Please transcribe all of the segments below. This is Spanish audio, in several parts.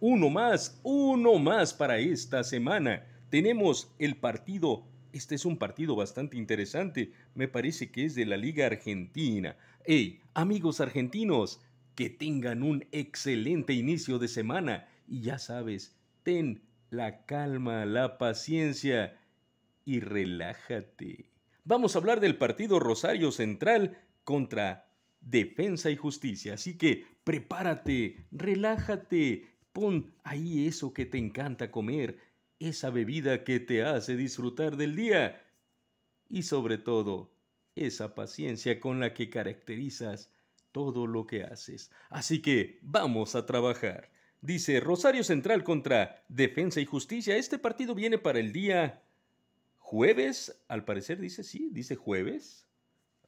Uno más, uno más para esta semana. Tenemos el partido. Este es un partido bastante interesante. Me parece que es de la Liga Argentina. Ey, amigos argentinos, que tengan un excelente inicio de semana. Y ya sabes, ten la calma, la paciencia y relájate. Vamos a hablar del partido Rosario Central contra Defensa y Justicia. Así que prepárate, relájate Pon ahí eso que te encanta comer, esa bebida que te hace disfrutar del día y sobre todo esa paciencia con la que caracterizas todo lo que haces. Así que vamos a trabajar. Dice Rosario Central contra Defensa y Justicia. Este partido viene para el día jueves, al parecer dice sí, dice jueves.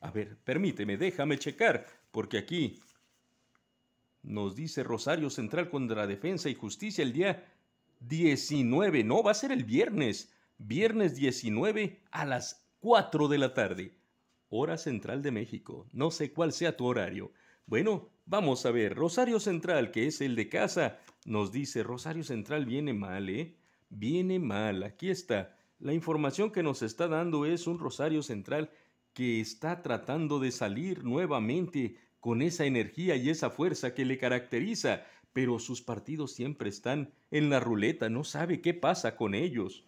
A ver, permíteme, déjame checar, porque aquí nos dice Rosario Central contra Defensa y Justicia el día 19, no, va a ser el viernes, viernes 19 a las 4 de la tarde, hora central de México, no sé cuál sea tu horario. Bueno, vamos a ver, Rosario Central, que es el de casa, nos dice, Rosario Central viene mal, ¿eh? Viene mal, aquí está. La información que nos está dando es un Rosario Central que está tratando de salir nuevamente con esa energía y esa fuerza que le caracteriza, pero sus partidos siempre están en la ruleta, no sabe qué pasa con ellos.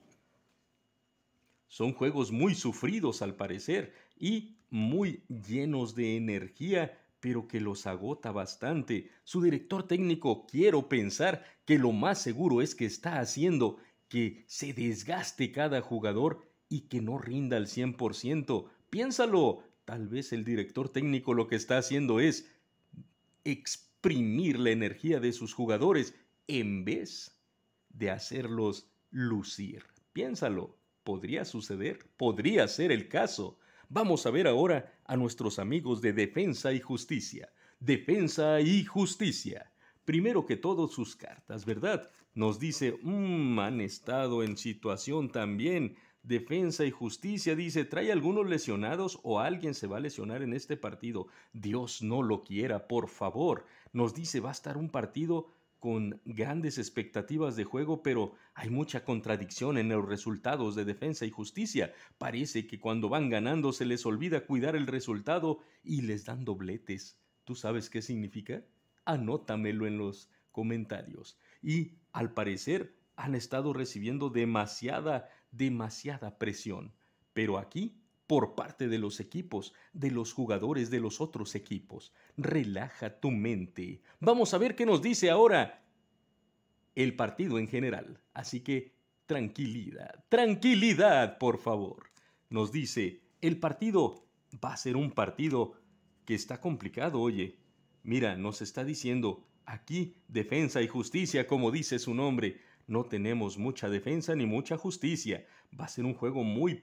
Son juegos muy sufridos al parecer y muy llenos de energía, pero que los agota bastante. Su director técnico quiero pensar que lo más seguro es que está haciendo que se desgaste cada jugador y que no rinda al 100%. Piénsalo, Tal vez el director técnico lo que está haciendo es exprimir la energía de sus jugadores en vez de hacerlos lucir. Piénsalo, podría suceder, podría ser el caso. Vamos a ver ahora a nuestros amigos de Defensa y Justicia. Defensa y Justicia. Primero que todo sus cartas, ¿verdad? Nos dice, mm, han estado en situación también Defensa y Justicia dice, trae algunos lesionados o alguien se va a lesionar en este partido. Dios no lo quiera, por favor. Nos dice, va a estar un partido con grandes expectativas de juego, pero hay mucha contradicción en los resultados de defensa y justicia. Parece que cuando van ganando se les olvida cuidar el resultado y les dan dobletes. ¿Tú sabes qué significa? Anótamelo en los comentarios. Y al parecer han estado recibiendo demasiada demasiada presión, pero aquí por parte de los equipos, de los jugadores de los otros equipos. Relaja tu mente. Vamos a ver qué nos dice ahora el partido en general. Así que tranquilidad, tranquilidad, por favor. Nos dice, el partido va a ser un partido que está complicado, oye. Mira, nos está diciendo, aquí defensa y justicia, como dice su nombre, no tenemos mucha defensa ni mucha justicia. Va a ser un juego muy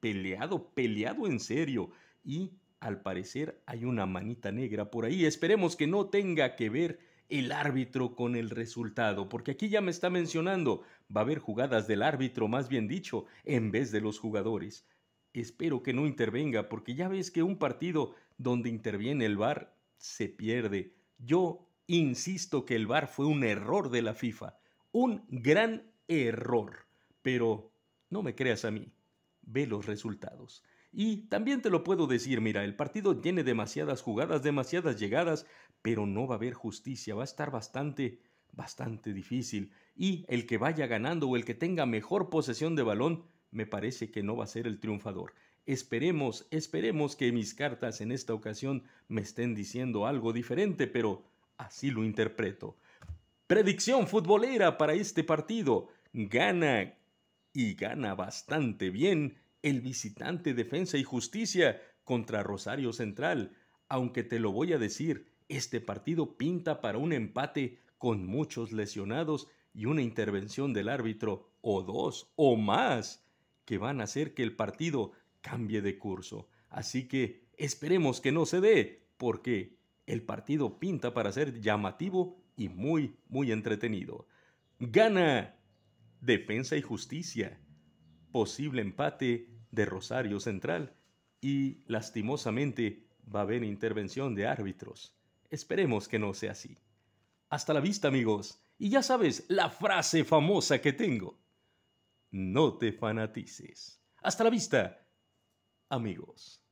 peleado, peleado en serio. Y al parecer hay una manita negra por ahí. Esperemos que no tenga que ver el árbitro con el resultado, porque aquí ya me está mencionando, va a haber jugadas del árbitro, más bien dicho, en vez de los jugadores. Espero que no intervenga, porque ya ves que un partido donde interviene el VAR se pierde. Yo insisto que el VAR fue un error de la FIFA un gran error. Pero no me creas a mí, ve los resultados. Y también te lo puedo decir, mira, el partido tiene demasiadas jugadas, demasiadas llegadas, pero no va a haber justicia, va a estar bastante, bastante difícil. Y el que vaya ganando o el que tenga mejor posesión de balón, me parece que no va a ser el triunfador. Esperemos, esperemos que mis cartas en esta ocasión me estén diciendo algo diferente, pero así lo interpreto. Predicción futbolera para este partido. Gana y gana bastante bien el visitante Defensa y Justicia contra Rosario Central. Aunque te lo voy a decir, este partido pinta para un empate con muchos lesionados y una intervención del árbitro o dos o más que van a hacer que el partido cambie de curso. Así que esperemos que no se dé porque el partido pinta para ser llamativo y muy, muy entretenido. Gana Defensa y Justicia. Posible empate de Rosario Central y lastimosamente va a haber intervención de árbitros. Esperemos que no sea así. Hasta la vista amigos. Y ya sabes la frase famosa que tengo. No te fanatices. Hasta la vista, amigos.